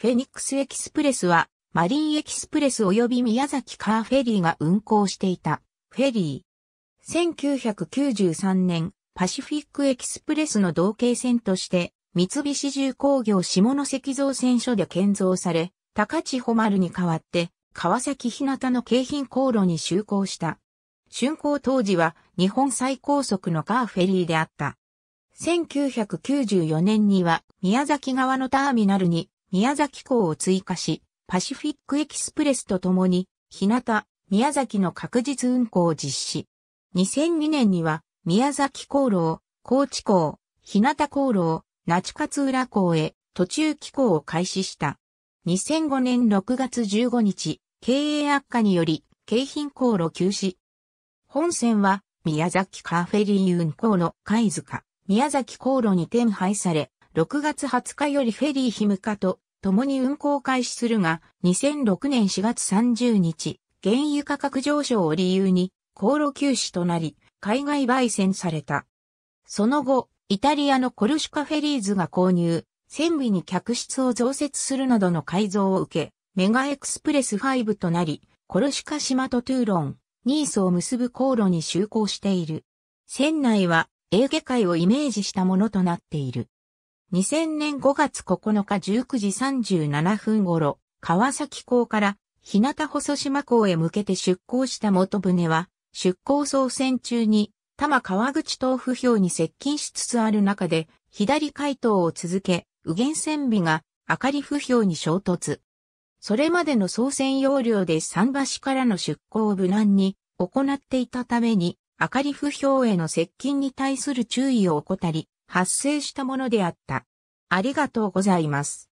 フェニックスエキスプレスは、マリンエキスプレス及び宮崎カーフェリーが運行していた、フェリー。1993年、パシフィックエキスプレスの同型船として、三菱重工業下関造船所で建造され、高千穂丸に代わって、川崎日向の京浜航路に就航した。竣工当時は日本最高速のカーフェリーであった。1994年には宮崎側のターミナルに宮崎港を追加し、パシフィックエキスプレスとともに、日向、宮崎の確実運行を実施。2002年には、宮崎航路を、高知港、日向航路を、那智勝浦港へ途中寄港を開始した。2005年6月15日、経営悪化により、京浜航路休止。本線は、宮崎カーフェリー運行の貝塚、宮崎航路に転廃され、6月20日よりフェリーヒムカと共に運行開始するが、2006年4月30日、原油価格上昇を理由に航路休止となり、海外売船された。その後、イタリアのコルシカフェリーズが購入、船尾に客室を増設するなどの改造を受け、メガエクスプレス5となり、コルシカ島とトゥーロン、ニースを結ぶ航路に就航している。船内はエーゲ海をイメージしたものとなっている。2000年5月9日19時37分頃、川崎港から日向細島港へ向けて出港した元船は、出港総選中に、多摩川口豆腐標に接近しつつある中で、左回答を続け、右舷船尾が明かり不評に衝突。それまでの総選要領で桟橋からの出港を無難に行っていたために、明かり不評への接近に対する注意を怠り、発生したものであった。ありがとうございます。